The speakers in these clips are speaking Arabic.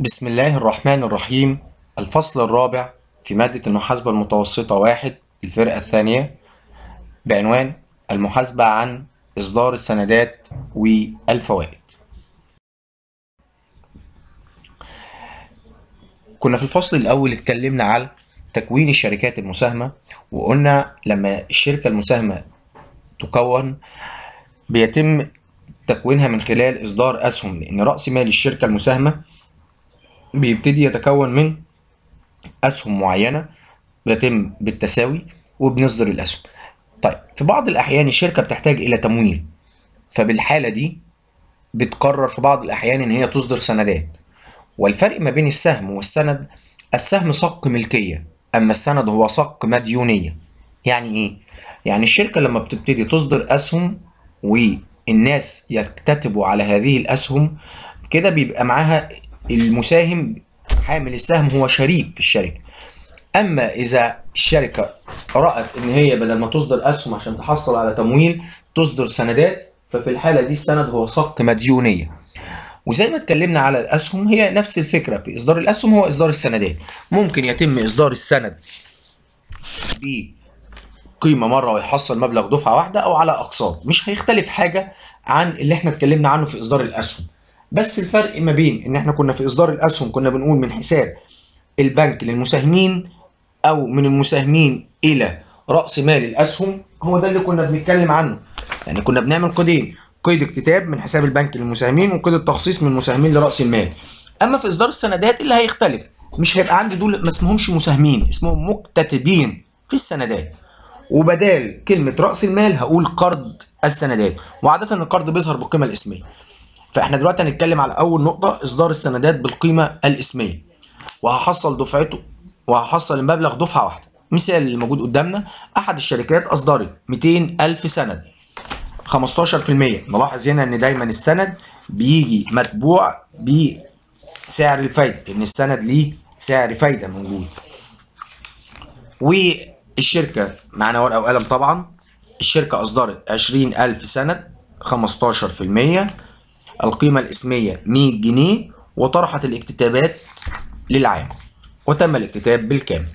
بسم الله الرحمن الرحيم الفصل الرابع في مادة المحاسبة المتوسطة واحد الفرقة الثانية بعنوان المحاسبة عن إصدار السندات والفوائد كنا في الفصل الأول اتكلمنا على تكوين الشركات المساهمة وقلنا لما الشركة المساهمة تكون بيتم تكوينها من خلال إصدار أسهم لأن رأس مال الشركة المساهمة بيبتدي يتكون من أسهم معينة بيتم بالتساوي وبنصدر الأسهم طيب في بعض الأحيان الشركة بتحتاج إلى تمويل فبالحالة دي بتقرر في بعض الأحيان إن هي تصدر سندات والفرق ما بين السهم والسند السهم صك ملكية أما السند هو صك مديونية يعني إيه؟ يعني الشركة لما بتبتدي تصدر أسهم والناس يكتتبوا على هذه الأسهم كده بيبقى معاها المساهم حامل السهم هو شريك في الشركه اما اذا الشركه رات ان هي بدل ما تصدر اسهم عشان تحصل على تمويل تصدر سندات ففي الحاله دي السند هو صك مديونيه وزي ما اتكلمنا على الاسهم هي نفس الفكره في اصدار الاسهم هو اصدار السندات ممكن يتم اصدار السند بقيمه مره ويحصل مبلغ دفعه واحده او على اقساط مش هيختلف حاجه عن اللي احنا اتكلمنا عنه في اصدار الاسهم بس الفرق ما بين ان احنا كنا في اصدار الاسهم كنا بنقول من حساب البنك للمساهمين او من المساهمين الى راس مال الاسهم هو ده اللي كنا بنتكلم عنه يعني كنا بنعمل قيدين قيد اكتتاب من حساب البنك للمساهمين وقيد التخصيص من المساهمين لراس المال اما في اصدار السندات اللي هيختلف مش هيبقى عندي دول ما اسمهمش مساهمين اسمهم مكتتبين في السندات وبدال كلمه راس المال هقول قرض السندات وعاده القرض بيظهر بالقيمه الاسميه فاحنا دلوقتي هنتكلم على اول نقطه اصدار السندات بالقيمه الاسميه وهحصل دفعته وهحصل المبلغ دفعه واحده مثال اللي موجود قدامنا احد الشركات اصدرت 200000 سند 15% نلاحظ هنا ان دايما السند بيجي متبوع بسعر الفايده لان السند ليه سعر فايده موجود والشركه معانا ورقه وقلم طبعا الشركه اصدرت 20000 سند 15% القيمة الاسمية 100 جنيه وطرحت الاكتتابات للعام وتم الاكتتاب بالكامل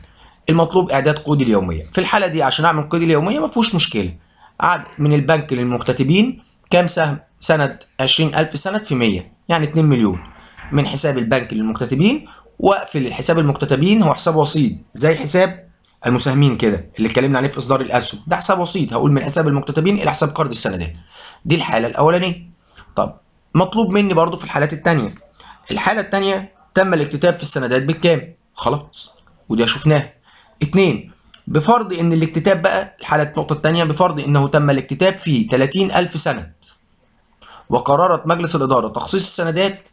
المطلوب اعداد قود اليوميه في الحاله دي عشان اعمل قود اليوميه ما فيهوش مشكله عاد من البنك للمكتتبين كام سهم سند 20000 سند في 100 يعني 2 مليون من حساب البنك للمكتتبين واقفل الحساب المكتتبين هو حساب وسيط زي حساب المساهمين كده اللي اتكلمنا عليه في اصدار الاسهم ده حساب وسيط هقول من حساب المكتتبين الى حساب قرض السندات دي الحاله الاولانيه طب مطلوب مني برضو في الحالات التانية الحالة التانية تم الاكتتاب في السندات بالكام خلاص ودي شفناها اتنين بفرض ان الاكتتاب بقى الحالة النقطة التانية بفرض انه تم الاكتتاب في 30000 سند وقررت مجلس الإدارة تخصيص السندات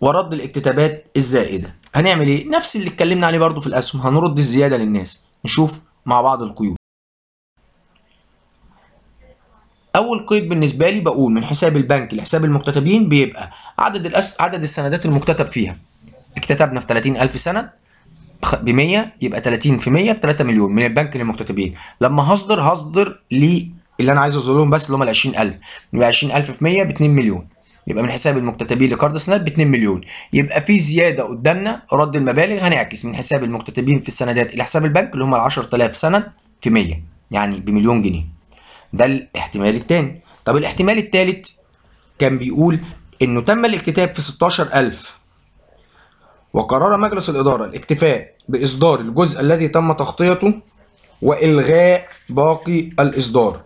ورد الاكتتابات الزائدة هنعمل ايه؟ نفس اللي اتكلمنا عليه برضو في الأسهم هنرد الزيادة للناس نشوف مع بعض القيود اول قيد بالنسبه لي بقول من حساب البنك لحساب المكتتبين بيبقى عدد الأس... عدد السندات المكتتب فيها اكتتبنا في 30000 سند ب 100 يبقى 30 في 100 ب 3 مليون من البنك للمكتتبين لما هصدر هصدر ل اللي انا عايز اوصل لهم بس اللي هم ال 20000 يبقى 20000 في 100 ب 2 مليون يبقى من حساب المكتتبين لكارد السندات ب 2 مليون يبقى في زياده قدامنا رد المبالغ هنعكس من حساب المكتتبين في السندات الى حساب البنك اللي هم ال 10000 سند في 100 يعني بمليون جنيه ده الاحتمال الثاني طب الاحتمال الثالث كان بيقول انه تم الاكتتاب في 16000 وقرر مجلس الإدارة الاكتفاء بإصدار الجزء الذي تم تغطيته وإلغاء باقي الإصدار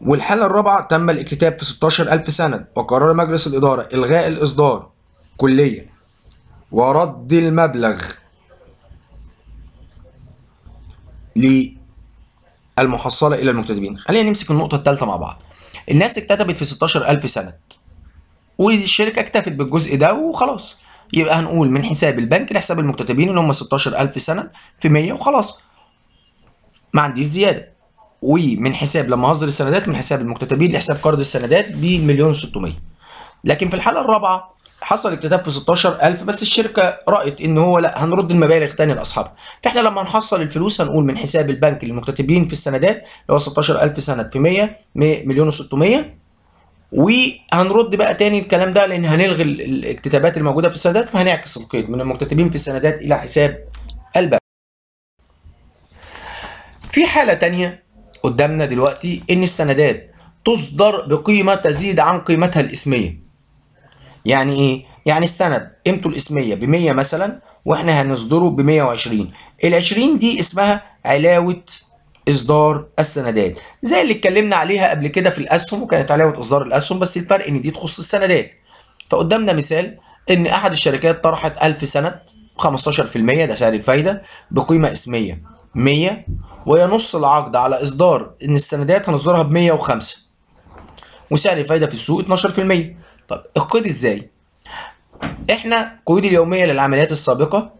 والحالة الرابعة تم الاكتتاب في 16000 سند وقرر مجلس الإدارة إلغاء الإصدار كليا ورد المبلغ المحصلة إلى المكتتبين خلينا نمسك النقطة الثالثة مع بعض الناس اكتتبت في 16000 سند والشركة اكتفت بالجزء ده وخلاص يبقى هنقول من حساب البنك لحساب المكتتبين اللي هم 16000 سند في 100 وخلاص ما عنديش زيادة ومن حساب لما هصدر السندات من حساب المكتتبين لحساب قرض السندات بمليون 600 لكن في الحالة الرابعة حصل اكتتاب في 16000 بس الشركه رأت ان هو لا هنرد المبالغ تاني لاصحابها فاحنا لما نحصل الفلوس هنقول من حساب البنك للمكتتبين في السندات اللي هو 16000 سند في 100 مليون و600 وهنرد بقى تاني الكلام ده لان هنلغي الاكتتابات الموجوده في السندات فهنعكس القيد من المكتتبين في السندات الى حساب البنك في حاله تانية قدامنا دلوقتي ان السندات تصدر بقيمه تزيد عن قيمتها الاسميه يعني ايه يعني السند قيمته الاسميه ب 100 مثلا واحنا هنصدره ب 120 ال 20 دي اسمها علاوه اصدار السندات زي اللي اتكلمنا عليها قبل كده في الاسهم وكانت علاوه اصدار الاسهم بس الفرق ان دي تخص السندات فقدامنا مثال ان احد الشركات طرحت 1000 سند 15% ده سعر الفايده بقيمه اسميه 100 وينص العقد على اصدار ان السندات هنصدرها ب 105 وسعر الفايده في السوق 12% طب القيد ازاي؟ احنا قيود اليوميه للعمليات السابقه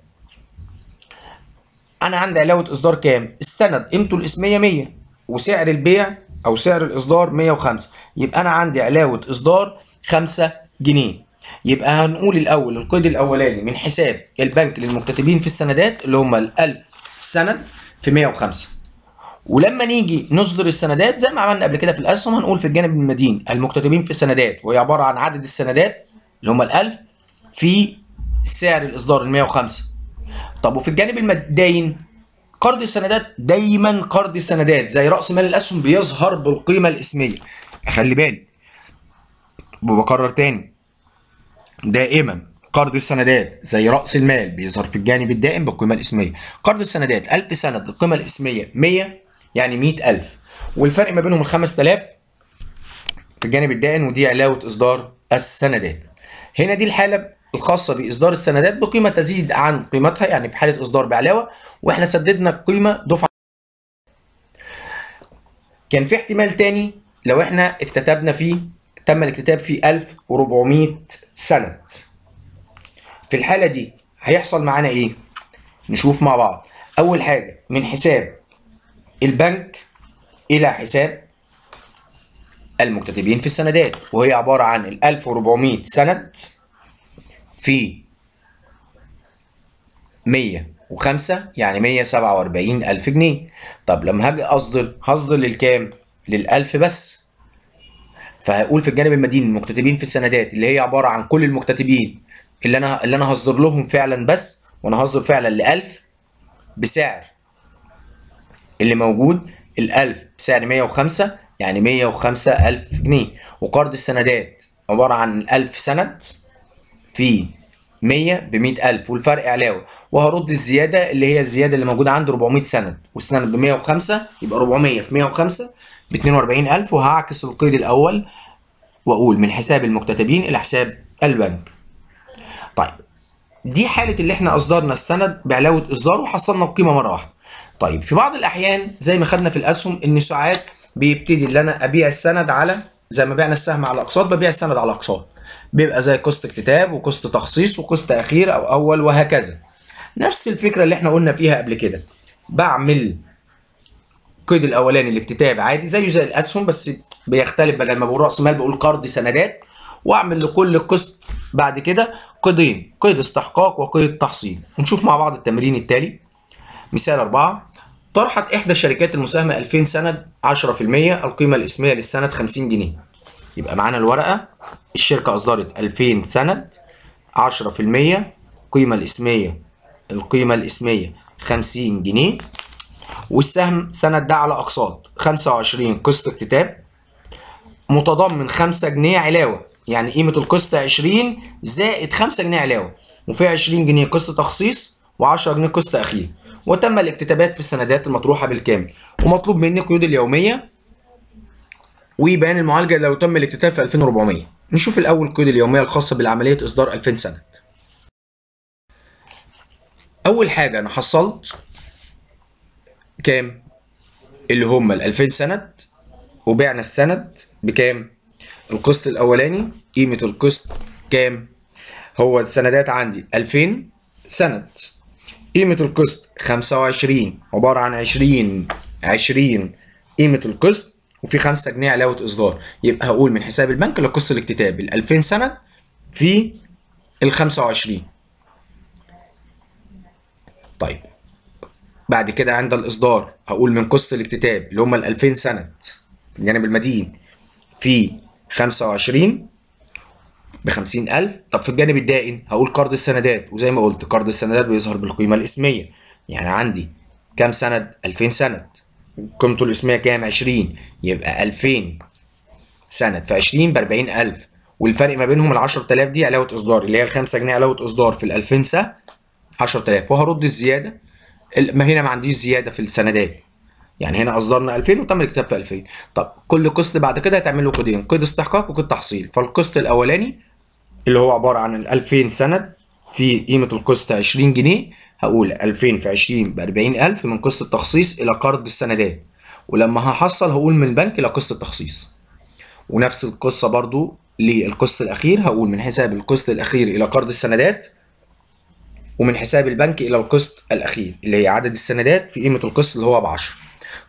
انا عندي علاوه اصدار كام؟ السند قيمته الاسميه 100 وسعر البيع او سعر الاصدار 105 يبقى انا عندي علاوه اصدار 5 جنيه يبقى هنقول الاول القيد الاولاني من حساب البنك للمكتتبين في السندات اللي هم ال 1000 سند في 105 ولما نيجي نصدر السندات زي ما عملنا قبل كده في الاسهم هنقول في الجانب المدين المكتتبين في السندات وهي عباره عن عدد السندات اللي هم ال1000 في سعر الاصدار ال 105 طب وفي الجانب المدين قرض السندات دايما قرض السندات زي راس مال الاسهم بيظهر بالقيمه الاسميه خلي بالي وبكرر تاني دائما قرض السندات زي راس المال بيظهر في الجانب الدائم بالقيمه الاسميه قرض السندات 1000 سند القيمه الاسميه 100 يعني 100000 والفرق ما بينهم ال 5000 في الجانب الدائن ودي علاوه اصدار السندات هنا دي الحاله الخاصه باصدار السندات بقيمه تزيد عن قيمتها يعني في حاله اصدار بعلاوه واحنا سددنا القيمه دفعه كان في احتمال تاني لو احنا اكتتبنا فيه تم الاكتتاب في 1400 سند في الحاله دي هيحصل معانا ايه نشوف مع بعض اول حاجه من حساب البنك إلى حساب المكتتبين في السندات وهي عبارة عن ال 1400 سند في 105 يعني 147 ألف جنيه طب لما هاجي أصدر هصدر للكام؟ لل1000 بس فهقول في الجانب المدين المكتتبين في السندات اللي هي عبارة عن كل المكتتبين اللي أنا اللي أنا هصدر لهم فعلا بس وأنا هصدر فعلا ل 1000 بسعر اللي موجود ال1000 بسعر 105 يعني 105000 جنيه وقرض السندات عبارة عن 1000 سند في 100 ب 100000 والفرق علاوة وهرد الزيادة اللي هي الزيادة اللي موجودة عند 400 سند والسند ب 105 يبقى 400 في 105 ب 42000 وهعكس القيد الأول وأقول من حساب المكتتبين إلى حساب البنك. طيب دي حالة اللي احنا أصدرنا السند بعلاوة إصداره وحصلنا القيمة مرة واحدة. طيب في بعض الاحيان زي ما خدنا في الاسهم ان ساعات بيبتدي ان انا ابيع السند على زي ما بعنا السهم على اقساط ببيع السند على اقساط بيبقى زي قسط اكتتاب وقسط تخصيص وقسط اخير او اول وهكذا نفس الفكره اللي احنا قلنا فيها قبل كده بعمل القيد الاولاني الاكتتاب عادي زيه زي الاسهم بس بيختلف بدل ما بقول راس مال بقول قرض سندات واعمل لكل قسط بعد كده قيدين قيد استحقاق وقيد تحصيل ونشوف مع بعض التمرين التالي مثال 4 طرحت إحدى الشركات المساهمة 2000 سند 10% القيمة الإسمية للسند 50 جنيه يبقى معانا الورقة الشركة أصدرت 2000 سند 10% القيمة الإسمية القيمة الإسمية 50 جنيه والسهم سند ده على أقساط 25 قسط اكتتاب متضمن 5 جنيه علاوة يعني قيمة القسط 20 زائد 5 جنيه علاوة وفيها 20 جنيه قسط تخصيص و10 جنيه قسط أخير وتم الاكتتابات في السندات المطروحه بالكامل ومطلوب مني قيود اليوميه وبيان المعالجه لو تم الاكتتاب في 2400 نشوف الاول القيود اليوميه الخاصه بالعمليه اصدار 2000 سند اول حاجه انا حصلت كام اللي هم ال 2000 سند وبعنا السند بكام القسط الاولاني قيمه القسط كام هو السندات عندي 2000 سند قيمة القسط 25 عبارة عن 20 20 قيمة القسط وفي 5 جنيه علاوة إصدار يبقى هقول من حساب البنك لقسط الاكتتاب ال 2000 سند في ال 25 طيب بعد كده عند الإصدار هقول من قسط الاكتتاب اللي هم ال 2000 سند في الجانب المدين في 25 ب 50000 طب في الجانب الدائن هقول قرض السندات وزي ما قلت قرض السندات بيظهر بالقيمه الاسميه يعني عندي كام سند 2000 سند قيمته الاسميه كام 20 يبقى 2000 سند في 20 ب 40000 والفرق ما بينهم ال 10000 دي علاوه اصدار اللي هي ال 5 جنيه علاوه اصدار في ال 2000 س 10000 وهرد الزياده ما هنا ما عنديش زياده في السندات يعني هنا اصدرنا 2000 وتم الكتاب في 2000 طب كل قسط بعد كده هتعمل له قيدين إيه؟ قيد استحقاق وقيد تحصيل فالقسط الاولاني اللي هو عبارة عن ال 2000 سند في قيمة القسط 20 جنيه هقول 2000 في 20 ب 40000 من قسط التخصيص إلى قرض السندات ولما هحصل هقول من البنك إلى قسط التخصيص ونفس القصة برضو للقسط الأخير هقول من حساب القسط الأخير إلى قرض السندات ومن حساب البنك إلى القسط الأخير اللي هي عدد السندات في قيمة القسط اللي هو ب 10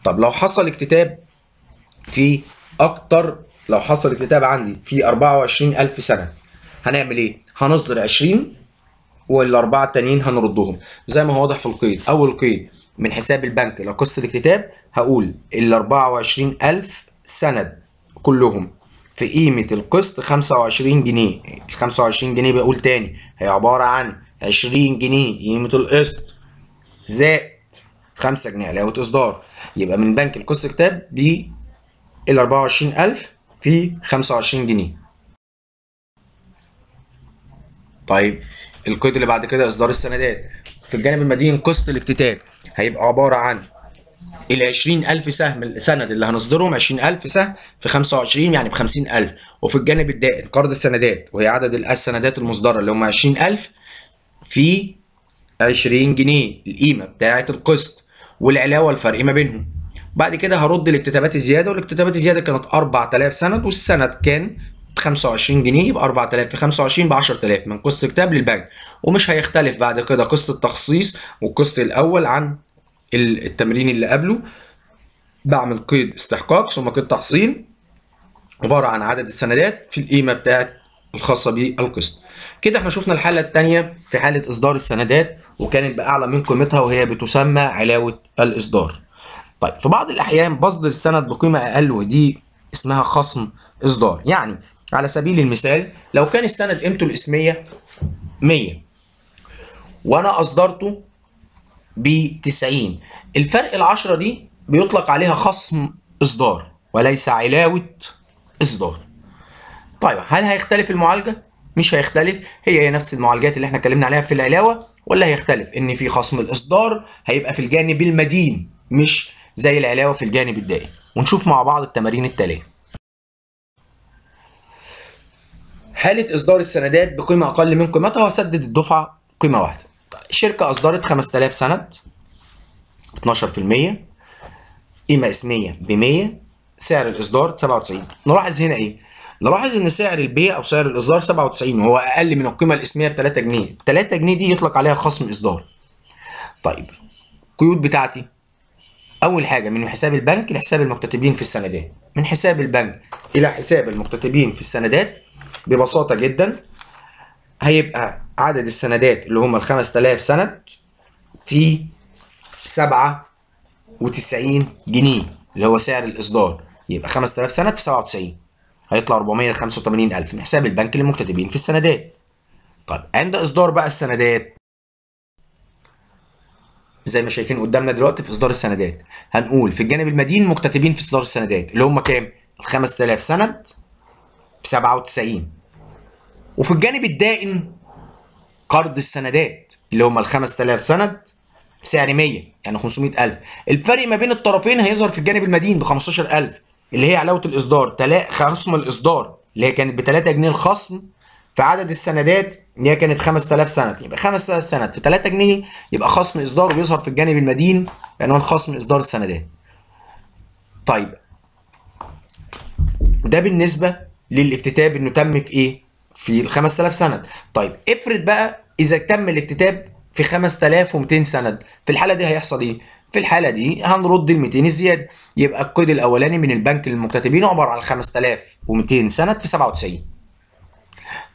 طب لو حصل اكتتاب في أكتر لو حصل اكتتاب عندي في 24000 سند هنعمل ايه؟ هنصدر 20 والاربعه التانيين هنردهم زي ما هو واضح في القيد اول قيد من حساب البنك لقسط الاكتتاب هقول ال 24000 سند كلهم في قيمه القسط 25 جنيه ال 25 جنيه بقول تاني هي عباره عن 20 جنيه قيمه القسط زائد 5 جنيه علاوه اصدار يبقى من بنك القسط الكتاب ب ال 24000 في 25 جنيه طيب القيد اللي بعد كده اصدار السندات في الجانب المدين قسط الاكتتاب هيبقى عباره عن ال 20000 سهم السند اللي هنصدرهم 20000 سهم في 25 يعني ب 50000 وفي الجانب الدائن قرض السندات وهي عدد السندات المصدره اللي هم 20000 في 20 جنيه القيمه بتاعه القسط والعلاوه الفرق ما بينهم بعد كده هرد الاكتتابات الزياده والاكتتابات الزياده كانت 4000 سند والسند كان 25 جنيه يبقى 4000 في 25 ب 10000 من قسط كتاب للبنك ومش هيختلف بعد كده قسط التخصيص والقسط الاول عن التمرين اللي قبله بعمل قيد استحقاق ثم قيد تحصيل عباره عن عدد السندات في القيمه بتاعت الخاصه بالقسط كده احنا شفنا الحاله الثانيه في حاله اصدار السندات وكانت باعلى من قيمتها وهي بتسمى علاوه الاصدار طيب في بعض الاحيان بصدر السند بقيمه اقل ودي اسمها خصم اصدار يعني على سبيل المثال لو كان السند قيمته الاسميه 100 وانا اصدرته ب 90 الفرق ال10 دي بيطلق عليها خصم اصدار وليس علاوه اصدار طيب هل هيختلف المعالجه مش هيختلف هي هي نفس المعالجات اللي احنا اتكلمنا عليها في العلاوه ولا هيختلف ان في خصم الاصدار هيبقى في الجانب المدين مش زي العلاوه في الجانب الدائم ونشوف مع بعض التمارين التاليه حاله اصدار السندات بقيمه اقل من قيمتها وسدد الدفعه قيمه واحده الشركه اصدرت 5000 سند 12% قيمه اسميه ب 100 سعر الاصدار 97 نلاحظ هنا ايه نلاحظ ان سعر البيع او سعر الاصدار 97 وهو اقل من القيمه الاسميه ب 3 جنيه 3 جنيه دي يطلق عليها خصم اصدار طيب القيود بتاعتي اول حاجه من حساب البنك لحساب المكتتبين في السندات من حساب البنك الى حساب المكتتبين في السندات ببساطه جدا هيبقى عدد السندات اللي هم الخمس 5000 سند في 97 جنيه اللي هو سعر الاصدار يبقى 5000 سند في 97 هيطلع 485000 من حساب البنك للمكتتبين في السندات طيب عند اصدار بقى السندات زي ما شايفين قدامنا دلوقتي في اصدار السندات هنقول في الجانب المدين مكتتبين في اصدار السندات اللي هم كام ال 5000 سند ب 97 وفي الجانب الدائم قرض السندات اللي هم ال 5000 سند سعر 100 يعني 500000 الفرق ما بين الطرفين هيظهر في الجانب المدين ب 15000 اللي هي علاوه الاصدار تلا... خصم الاصدار اللي هي كانت ب 3 جنيه الخصم في عدد السندات اللي هي كانت 5000 سند يبقى 5000 سند في 3 جنيه يبقى خصم اصدار وبيظهر في الجانب المدين بعنوان خصم اصدار السندات. طيب ده بالنسبه للاكتتاب انه تم في ايه؟ في ال 5000 سند طيب افرض بقى اذا تم الاكتتاب في 5200 سند في الحاله دي هيحصل ايه في الحاله دي هنرد ال 200 الزياده يبقى القيد الاولاني من البنك للمكتتبين عباره عن 5200 سند في 97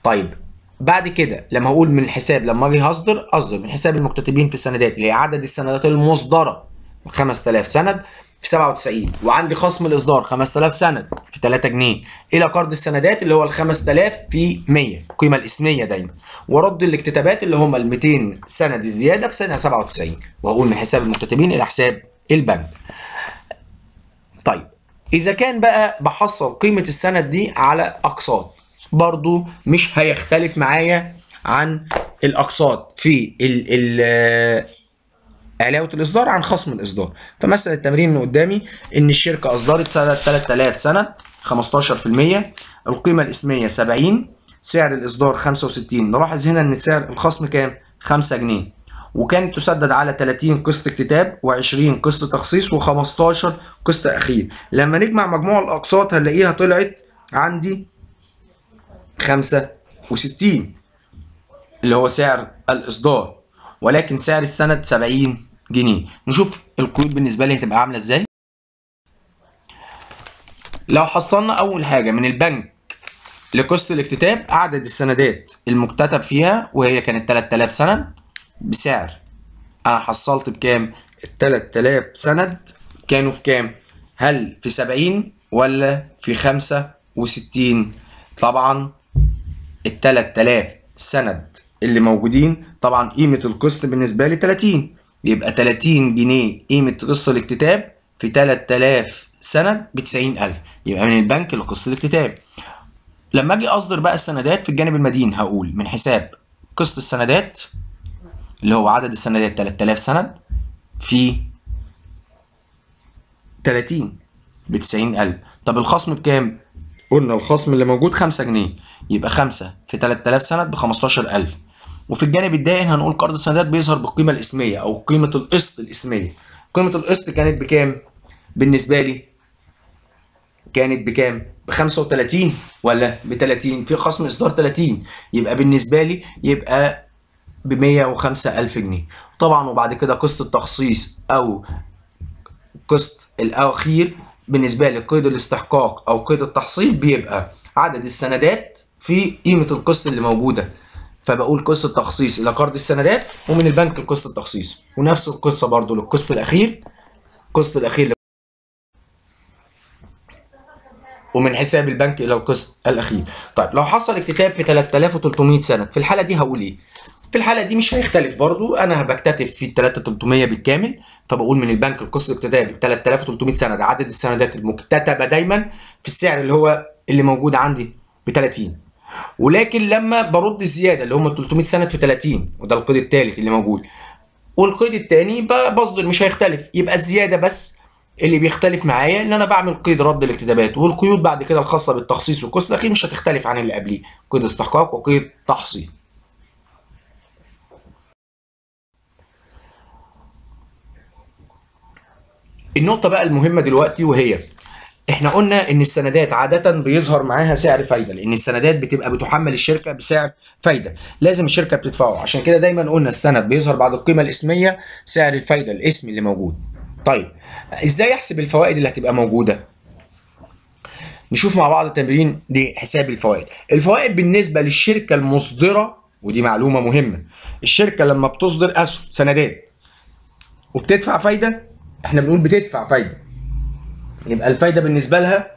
طيب بعد كده لما هقول من الحساب لما اجي هصدر اصدر من حساب المكتتبين في السندات اللي هي عدد السندات المصدره 5000 سند في 97 وعندي خصم الاصدار 5000 سند في 3 جنيه الى قرض السندات اللي هو ال 5000 في 100 القيمه الاسميه دايما ورد الاكتتابات اللي هم ال 200 سند الزياده في سنه 97 واقول من حساب المكتتبين الى حساب البنك. طيب اذا كان بقى بحصل قيمه السند دي على اقساط برضو مش هيختلف معايا عن الاقساط في ال ال علاوه الاصدار عن خصم الاصدار فمثلا التمرين اللي قدامي ان الشركه اصدرت سنه 3000 سنه 15% القيمه الاسميه 70 سعر الاصدار 65 نلاحظ هنا ان سعر الخصم كام 5 جنيه وكانت تسدد على 30 قسط اكتتاب و20 قسط تخصيص و15 قسط اخير لما نجمع مجموع الاقساط هنلاقيها طلعت عندي 65 اللي هو سعر الاصدار ولكن سعر السند 70 جنيه نشوف القيود بالنسبه لي هتبقى عامله ازاي لو حصلنا اول حاجه من البنك لقسط الاكتتاب عدد السندات المكتتب فيها وهي كانت 3000 سند بسعر انا حصلت بكام ال 3000 سند كانوا في كام هل في 70 ولا في 65 طبعا ال 3000 سند اللي موجودين طبعا قيمه القسط بالنسبه لي 30 بيبقى 30 جنيه قيمه قسط الاكتتاب في 3000 سند ب 90000 يبقى من البنك لقسط الاكتتاب لما اجي اصدر بقى السندات في الجانب المدين هقول من حساب قسط السندات اللي هو عدد السندات 3000 سند في 30 ب 90000 طب الخصم بكام؟ قلنا الخصم اللي موجود 5 جنيه يبقى 5 في 3000 سند ب 15000 وفي الجانب الدائن هنقول قرض السندات بيظهر بالقيمه الاسميه او قيمه القسط الاسميه قيمه القسط كانت بكام بالنسبه لي كانت بكام ب 35 ولا ب 30 في خصم اصدار 30 يبقى بالنسبه لي يبقى ب 105000 جنيه طبعا وبعد كده قسط التخصيص او قسط الاخير بالنسبه لي قيد الاستحقاق او قيد التحصيل بيبقى عدد السندات في قيمه القسط اللي موجوده فبقول قسط التخصيص الى قرض السندات ومن البنك لقسط التخصيص ونفس القصه برضو للقسط الاخير القسط الاخير ومن حساب البنك الى القسط الاخير طيب لو حصل اكتتاب في 3300 سند في الحاله دي هقول ايه في الحاله دي مش هيختلف برضو انا بكتتب في 3300 بالكامل فبقول من البنك القسط الاكتتاب 3300 سند عدد السندات المكتتبه دايما في السعر اللي هو اللي موجود عندي ب 30 ولكن لما برد الزياده اللي هم 300 سند في 30 وده القيد الثالث اللي موجود والقيد الثاني بصدر مش هيختلف يبقى الزياده بس اللي بيختلف معايا ان انا بعمل قيد رد الاكتتابات والقيود بعد كده الخاصه بالتخصيص والقيس الاخير مش هتختلف عن اللي قبليه قيد استحقاق وقيد تحصيل النقطه بقى المهمه دلوقتي وهي احنا قلنا ان السندات عاده بيظهر معاها سعر فايده لان السندات بتبقى بتحمل الشركه بسعر فايده لازم الشركه بتدفعه عشان كده دايما قلنا السند بيظهر بعد القيمه الاسميه سعر الفايده الاسم اللي موجود طيب ازاي احسب الفوائد اللي هتبقى موجوده نشوف مع بعض التمرين لحساب الفوائد الفوائد بالنسبه للشركه المصدره ودي معلومه مهمه الشركه لما بتصدر اسهم سندات وبتدفع فايده احنا بنقول بتدفع فايده يبقى الفايده بالنسبه لها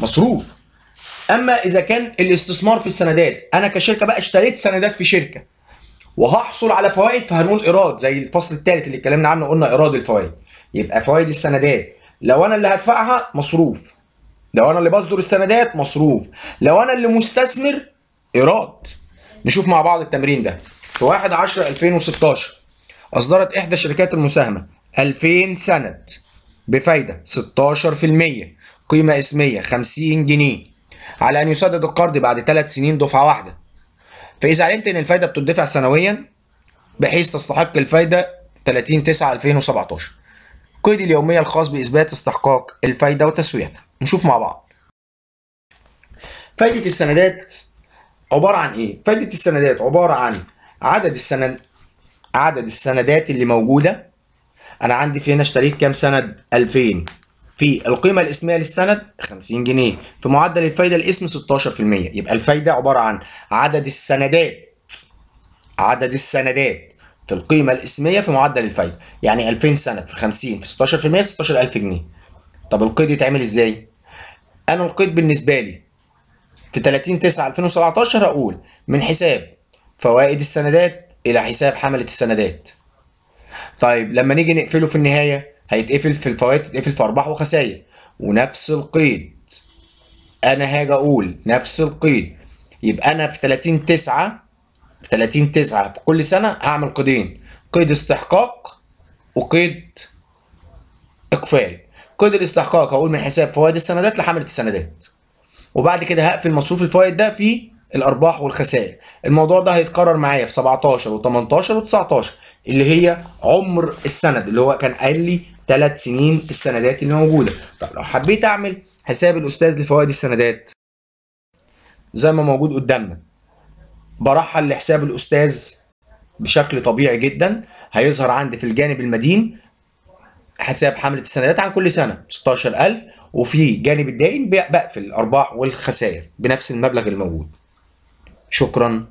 مصروف اما اذا كان الاستثمار في السندات انا كشركه بقى اشتريت سندات في شركه وهحصل على فوائد فهنقول ايراد زي الفصل الثالث اللي اتكلمنا عنه قلنا ايراد الفوائد يبقى فوائد السندات لو انا اللي هدفعها مصروف لو انا اللي بصدر السندات مصروف لو انا اللي مستثمر ايراد نشوف مع بعض التمرين ده في 1 10 2016 اصدرت احدى شركات المساهمه 2000 سند بفايدة 16% قيمة اسمية 50 جنيه على أن يسدد القرض بعد 3 سنين دفعة واحدة فإذا علمت أن الفايدة بتدفع سنويا بحيث تستحق الفايدة 30 9 2017 قيد اليومية الخاص بإثبات استحقاق الفايدة وتسويتها نشوف مع بعض فايدة السندات عبارة عن إيه؟ فايدة السندات عبارة عن عدد السند عدد السندات اللي موجودة انا عندي في هنا اشتريت كام سند 2000 في القيمه الاسميه للسند 50 جنيه في معدل الفايده الاسم 16% يبقى الفايده عباره عن عدد السندات عدد السندات في القيمه الاسميه في معدل الفايده يعني 2000 سند في 50 في 16% 16000 جنيه طب القيد يتعمل ازاي انا القيد بالنسبه لي في 30 9 2017 اقول من حساب فوائد السندات الى حساب حمله السندات طيب لما نيجي نقفله في النهايه هيتقفل في الفوائد تتقفل في ارباح وخسائر ونفس القيد انا هاجي اقول نفس القيد يبقى انا في 30 9 في 30 9 في كل سنه هعمل قيدين قيد استحقاق وقيد اقفال قيد الاستحقاق هقول من حساب فوائد السندات لحمله السندات وبعد كده هقفل مصروف الفوائد ده في الارباح والخسائر الموضوع ده هيتكرر معايا في 17 و18 و19 اللي هي عمر السند اللي هو كان قال لي ثلاث سنين السندات اللي موجوده طب لو حبيت اعمل حساب الاستاذ لفوائد السندات زي ما موجود قدامنا برحل لحساب الاستاذ بشكل طبيعي جدا هيظهر عندي في الجانب المدين حساب حمله السندات عن كل سنه 16000 وفي جانب الدائن بقفل الارباح والخسائر بنفس المبلغ الموجود شكرا